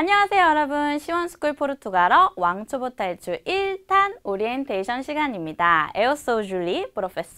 안녕하세요 여러분 시원스쿨 포르투갈어 왕초보 탈출 1탄 오리엔테이션 시간입니다. 에 u 소 o u Julie, p r o f e s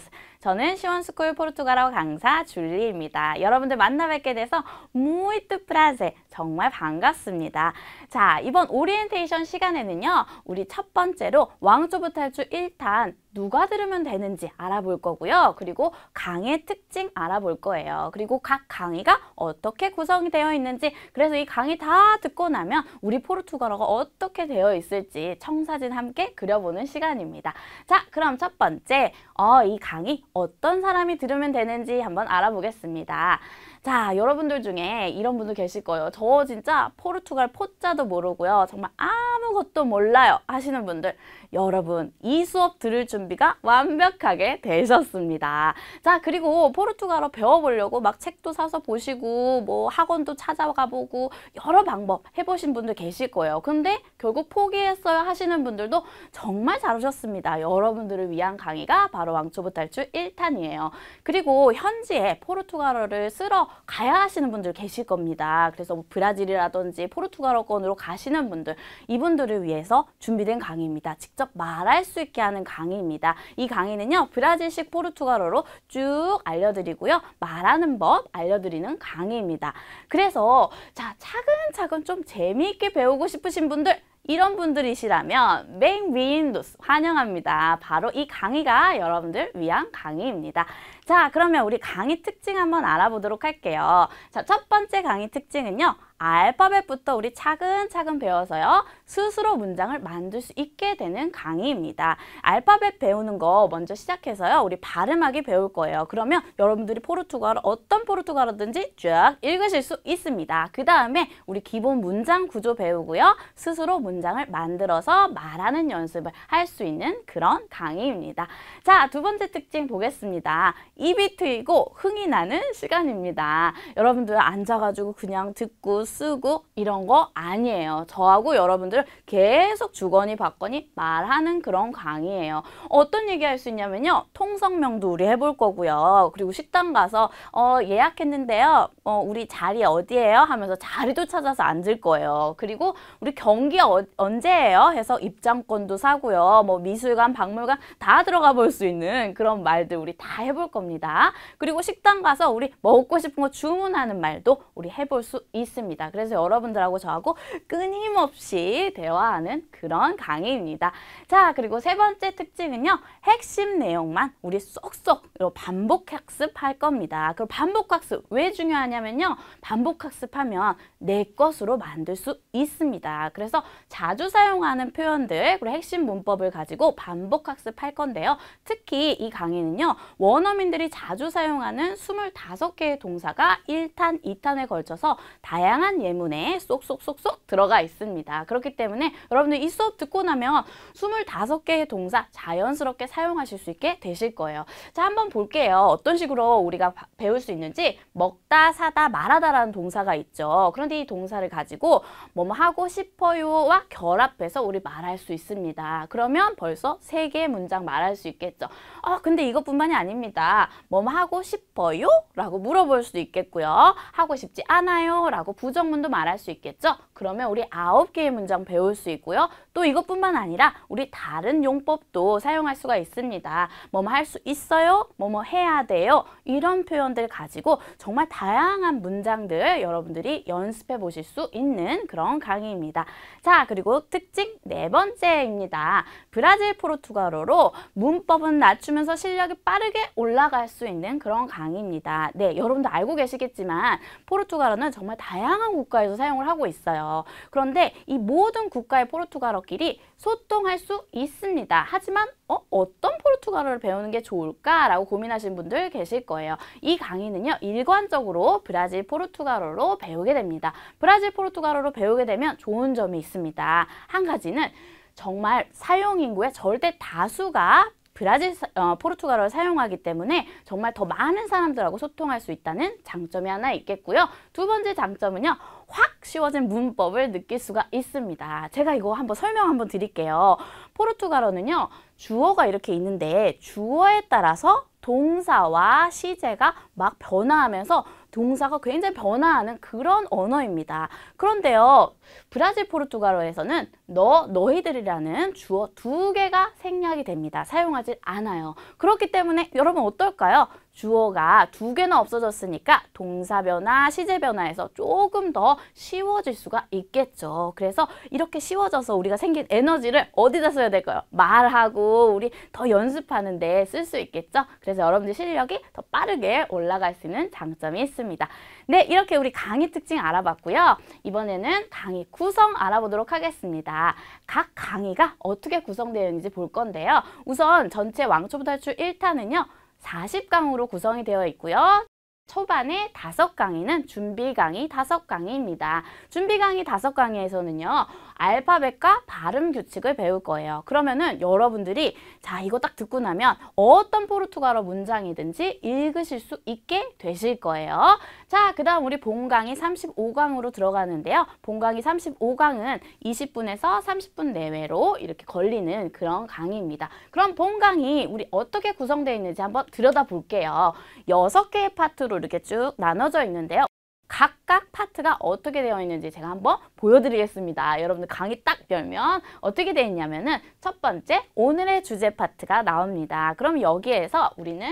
s 저는 시원스쿨 포르투갈어 강사 줄리입니다. 여러분들 만나 뵙게 돼서 무이뚜 프라 p 정말 반갑습니다. 자, 이번 오리엔테이션 시간에는요. 우리 첫 번째로 왕조부터 할줄 1탄 누가 들으면 되는지 알아볼 거고요. 그리고 강의 특징 알아볼 거예요. 그리고 각 강의가 어떻게 구성이 되어 있는지 그래서 이 강의 다 듣고 나면 우리 포르투갈어가 어떻게 되어 있을지 청사진 함께 그려보는 시간입니다. 자, 그럼 첫 번째 어, 이 강의 어떤 사람이 들으면 되는지 한번 알아보겠습니다. 자 여러분들 중에 이런 분도 계실 거예요. 저 진짜 포르투갈 포자도 모르고요. 정말 아무것도 몰라요 하시는 분들 여러분 이 수업 들을 준비가 완벽하게 되셨습니다. 자 그리고 포르투갈어 배워보려고 막 책도 사서 보시고 뭐 학원도 찾아가 보고 여러 방법 해보신 분들 계실 거예요. 근데 결국 포기했어요 하시는 분들도 정말 잘하셨습니다 여러분들을 위한 강의가 바로 왕초보 탈출 1탄이에요. 그리고 현지에 포르투갈어를 쓰러 가야 하시는 분들 계실 겁니다. 그래서 뭐 브라질이라든지 포르투갈어권으로 가시는 분들 이분들을 위해서 준비된 강의입니다. 직접 말할 수 있게 하는 강의입니다. 이 강의는요. 브라질식 포르투갈어로 쭉 알려드리고요. 말하는 법 알려드리는 강의입니다. 그래서 자 차근차근 좀 재미있게 배우고 싶으신 분들 이런 분들이시라면 맹윈도스 환영합니다. 바로 이 강의가 여러분들 위한 강의입니다. 자 그러면 우리 강의 특징 한번 알아보도록 할게요. 자첫 번째 강의 특징은요. 알파벳부터 우리 차근차근 배워서요. 스스로 문장을 만들 수 있게 되는 강의입니다. 알파벳 배우는 거 먼저 시작해서요. 우리 발음하기 배울 거예요. 그러면 여러분들이 포르투갈어 어떤 포르투갈어든지 쫙 읽으실 수 있습니다. 그 다음에 우리 기본 문장 구조 배우고요. 스스로 문장을 만들어서 말하는 연습을 할 수 있는 그런 강의입니다. 자, 두 번째 특징 보겠습니다. 이비 트이고 흥이 나는 시간입니다. 여러분들 앉아가지고 그냥 듣고 쓰고 이런 거 아니에요. 저하고 여러분들 계속 주거니 받거니 말하는 그런 강의예요. 어떤 얘기 할 수 있냐면요. 통성명도 우리 해볼 거고요. 그리고 식당 가서 어, 예약했는데요. 어, 우리 자리 어디예요? 하면서 자리도 찾아서 앉을 거예요. 그리고 우리 경기 어, 언제예요? 해서 입장권도 사고요. 뭐 미술관, 박물관 다 들어가 볼 수 있는 그런 말들 우리 다 해볼 겁니다. 그리고 식당 가서 우리 먹고 싶은 거 주문하는 말도 우리 해볼 수 있습니다. 있습니다. 그래서 여러분들하고 저하고 끊임없이 대화하는 그런 강의입니다. 자, 그리고 세 번째 특징은요. 핵심 내용만 우리 쏙쏙 반복 학습할 겁니다. 그럼 반복 학습 왜 중요하냐면요. 반복 학습하면 내 것으로 만들 수 있습니다. 그래서 자주 사용하는 표현들 그리고 핵심 문법을 가지고 반복 학습할 건데요. 특히 이 강의는요. 원어민들이 자주 사용하는 25개의 동사가 1탄, 2탄에 걸쳐서 다양한 다양한 예문에 쏙쏙쏙쏙 들어가 있습니다. 그렇기 때문에 여러분들 이 수업 듣고 나면 25개의 동사 자연스럽게 사용하실 수 있게 되실 거예요. 자, 한번 볼게요. 어떤 식으로 우리가 배울 수 있는지 먹다, 사다, 말하다라는 동사가 있죠. 그런데 이 동사를 가지고 뭐뭐 하고 싶어요와 결합해서 우리 말할 수 있습니다. 그러면 벌써 3 개의 문장 말할 수 있겠죠. 아, 근데 이것뿐만이 아닙니다. 뭐뭐 하고 싶어요? 라고 물어볼 수도 있겠고요. 하고 싶지 않아요? 라고 부정 부정문도 말할 수 있겠죠? 그러면 우리 아홉 개의 문장 배울 수 있고요. 또 이것뿐만 아니라 우리 다른 용법도 사용할 수가 있습니다. 뭐뭐 할 수 있어요? 뭐뭐 해야 돼요? 이런 표현들 가지고 정말 다양한 문장들 여러분들이 연습해 보실 수 있는 그런 강의입니다. 자, 그리고 특징 네 번째입니다. 브라질 포르투갈어로 문법은 낮추면서 실력이 빠르게 올라갈 수 있는 그런 강의입니다. 네, 여러분도 알고 계시겠지만 포르투갈어는 정말 다양한 국가에서 사용을 하고 있어요. 그런데 이 모든 국가의 포르투갈어끼리 소통할 수 있습니다. 하지만 어, 어떤 포르투갈어를 배우는 게 좋을까라고 고민하신 분들 계실 거예요. 이 강의는요. 일관적으로 브라질 포르투갈어로 배우게 됩니다. 브라질 포르투갈어로 배우게 되면 좋은 점이 있습니다. 한 가지는 정말 사용 인구의 절대 다수가 브라질 어, 포르투갈어를 사용하기 때문에 정말 더 많은 사람들하고 소통할 수 있다는 장점이 하나 있겠고요. 두 번째 장점은요. 확 쉬워진 문법을 느낄 수가 있습니다. 제가 이거 한번 설명 한번 드릴게요. 포르투갈어는요. 주어가 이렇게 있는데 주어에 따라서 동사와 시제가 막 변화하면서 동사가 굉장히 변화하는 그런 언어입니다. 그런데요. 브라질 포르투갈어에서는 너, 너희들이라는 주어 두 개가 생략이 됩니다. 사용하지 않아요. 그렇기 때문에 여러분 어떨까요? 주어가 두 개나 없어졌으니까 동사 변화, 시제 변화에서 조금 더 쉬워질 수가 있겠죠. 그래서 이렇게 쉬워져서 우리가 생긴 에너지를 어디다 써야 될까요? 말하고 우리 더 연습하는데 쓸 수 있겠죠. 그래서 여러분들 실력이 더 빠르게 올라갈 수 있는 장점이 있습니다. 네, 이렇게 우리 강의 특징 알아봤고요. 이번에는 강의 구성 알아보도록 하겠습니다. 각 강의가 어떻게 구성되어 있는지 볼 건데요. 우선 전체 왕초보탈출 1탄은요. 40강으로 구성이 되어 있고요. 초반에 다섯 강의는 준비 강의 다섯 강의입니다. 준비 강의 다섯 강의에서는요. 알파벳과 발음 규칙을 배울 거예요. 그러면은 여러분들이 자 이거 딱 듣고 나면 어떤 포르투갈어 문장이든지 읽으실 수 있게 되실 거예요. 자그 다음 우리 본강의 35강으로 들어가는데요. 본강의 35강은 20분에서 30분 내외로 이렇게 걸리는 그런 강의입니다. 그럼 본강이 우리 어떻게 구성되어 있는지 한번 들여다볼게요. 여섯 개의 파트로 이렇게 쭉 나눠져 있는데요. 각각 파트가 어떻게 되어 있는지 제가 한번 보여드리겠습니다. 여러분들 강의 딱 열면 어떻게 되어 있냐면은 첫 번째 오늘의 주제 파트가 나옵니다. 그럼 여기에서 우리는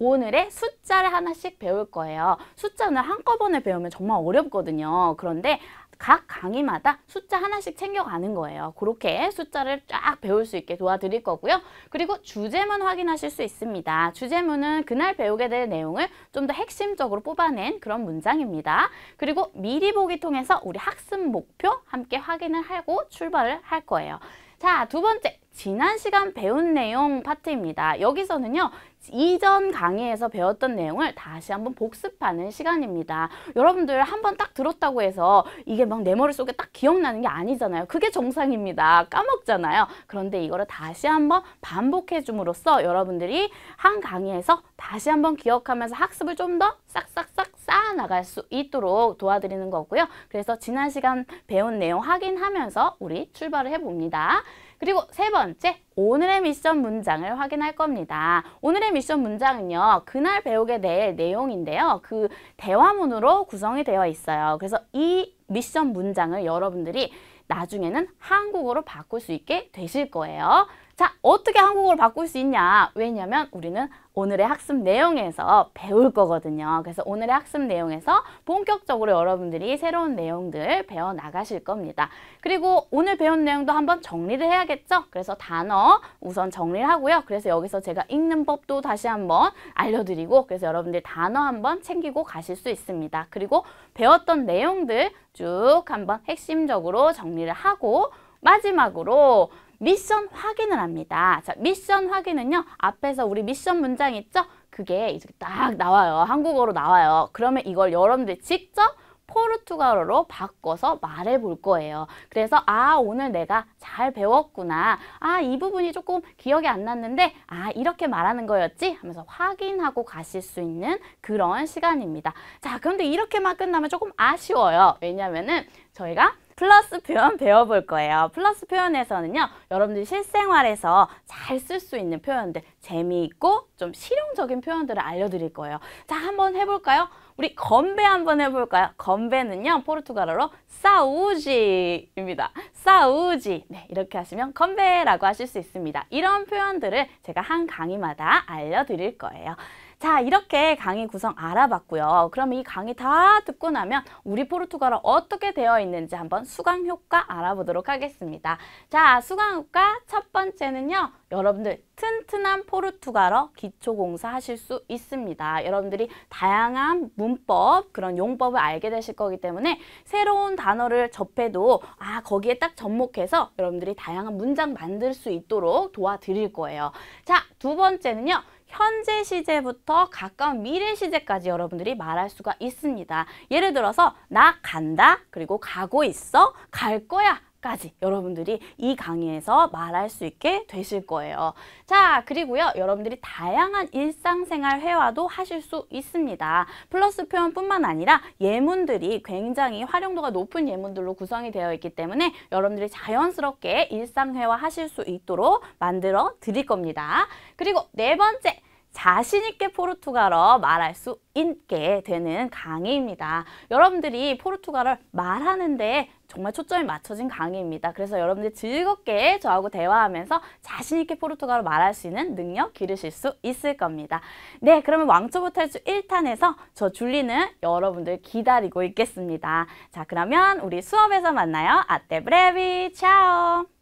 오늘의 숫자를 하나씩 배울 거예요. 숫자는 한꺼번에 배우면 정말 어렵거든요. 그런데 각 강의마다 숫자 하나씩 챙겨가는 거예요. 그렇게 숫자를 쫙 배울 수 있게 도와드릴 거고요. 그리고 주제문 확인하실 수 있습니다. 주제문은 그날 배우게 될 내용을 좀 더 핵심적으로 뽑아낸 그런 문장입니다. 그리고 미리 보기 통해서 우리 학습 목표 함께 확인을 하고 출발을 할 거예요. 자, 두 번째 지난 시간 배운 내용 파트입니다. 여기서는요. 이전 강의에서 배웠던 내용을 다시 한번 복습하는 시간입니다. 여러분들 한번 딱 들었다고 해서 이게 막 내 머릿속에 딱 기억나는 게 아니잖아요. 그게 정상입니다. 까먹잖아요. 그런데 이거를 다시 한번 반복해 줌으로써 여러분들이 한 강의에서 다시 한번 기억하면서 학습을 좀 더 싹싹싹 쌓아나갈 수 있도록 도와드리는 거고요. 그래서 지난 시간 배운 내용 확인하면서 우리 출발을 해봅니다. 그리고 세 번째, 오늘의 미션 문장을 확인할 겁니다. 오늘의 미션 문장은요. 그날 배우게 될 내용인데요. 그 대화문으로 구성이 되어 있어요. 그래서 이 미션 문장을 여러분들이 나중에는 한국어로 바꿀 수 있게 되실 거예요. 자, 어떻게 한국어로 바꿀 수 있냐? 왜냐면 우리는 오늘의 학습 내용에서 배울 거거든요. 그래서 오늘의 학습 내용에서 본격적으로 여러분들이 새로운 내용들 배워나가실 겁니다. 그리고 오늘 배운 내용도 한번 정리를 해야겠죠? 그래서 단어 우선 정리를 하고요. 그래서 여기서 제가 읽는 법도 다시 한번 알려드리고 그래서 여러분들 단어 한번 챙기고 가실 수 있습니다. 그리고 배웠던 내용들 쭉 한번 핵심적으로 정리를 하고 마지막으로 미션 확인을 합니다. 자, 미션 확인은요. 앞에서 우리 미션 문장 있죠? 그게 이렇게 딱 나와요. 한국어로 나와요. 그러면 이걸 여러분들 이 직접 포르투갈어로 바꿔서 말해 볼 거예요. 그래서 아 오늘 내가 잘 배웠구나. 아이 부분이 조금 기억이 안 났는데 아 이렇게 말하는 거였지 하면서 확인하고 가실 수 있는 그런 시간입니다. 자 그런데 이렇게만 끝나면 조금 아쉬워요. 왜냐면은 저희가 플러스 표현 배워볼 거예요. 플러스 표현에서는요. 여러분들이 실생활에서 잘 쓸 수 있는 표현들 재미있고 좀 실용적인 표현들을 알려드릴 거예요. 자 한번 해볼까요? 우리 건배 한번 해볼까요? 건배는요. 포르투갈어로 사우지입니다. 사우지. 네, 이렇게 하시면 건배라고 하실 수 있습니다. 이런 표현들을 제가 한 강의마다 알려드릴 거예요. 자 이렇게 강의 구성 알아봤고요. 그럼이 강의 다 듣고 나면 우리 포르투갈어 어떻게 되어 있는지 한번 수강 효과 알아보도록 하겠습니다. 자 수강 효과 첫 번째는요. 여러분들 튼튼한 포르투갈어 기초공사 하실 수 있습니다. 여러분들이 다양한 문법, 그런 용법을 알게 되실 거기 때문에 새로운 단어를 접해도 아 거기에 딱 접목해서 여러분들이 다양한 문장 만들 수 있도록 도와드릴 거예요. 자, 두 번째는요. 현재 시제부터 가까운 미래 시제까지 여러분들이 말할 수가 있습니다. 예를 들어서 나 간다, 그리고 가고 있어, 갈 거야 까지 여러분들이 이 강의에서 말할 수 있게 되실 거예요. 자, 그리고요. 여러분들이 다양한 일상생활 회화도 하실 수 있습니다. 플러스 표현뿐만 아니라 예문들이 굉장히 활용도가 높은 예문들로 구성이 되어 있기 때문에 여러분들이 자연스럽게 일상회화 하실 수 있도록 만들어 드릴 겁니다. 그리고 네 번째, 자신있게 포르투갈어 말할 수 있게 되는 강의입니다. 여러분들이 포르투갈어 말하는데 정말 초점이 맞춰진 강의입니다. 그래서 여러분들 즐겁게 저하고 대화하면서 자신 있게 포르투갈어 말할 수 있는 능력 기르실 수 있을 겁니다. 네, 그러면 왕초보탈 수 1탄에서 저 줄리는 여러분들 기다리고 있겠습니다. 자, 그러면 우리 수업에서 만나요. 아떼 브레비, 차오!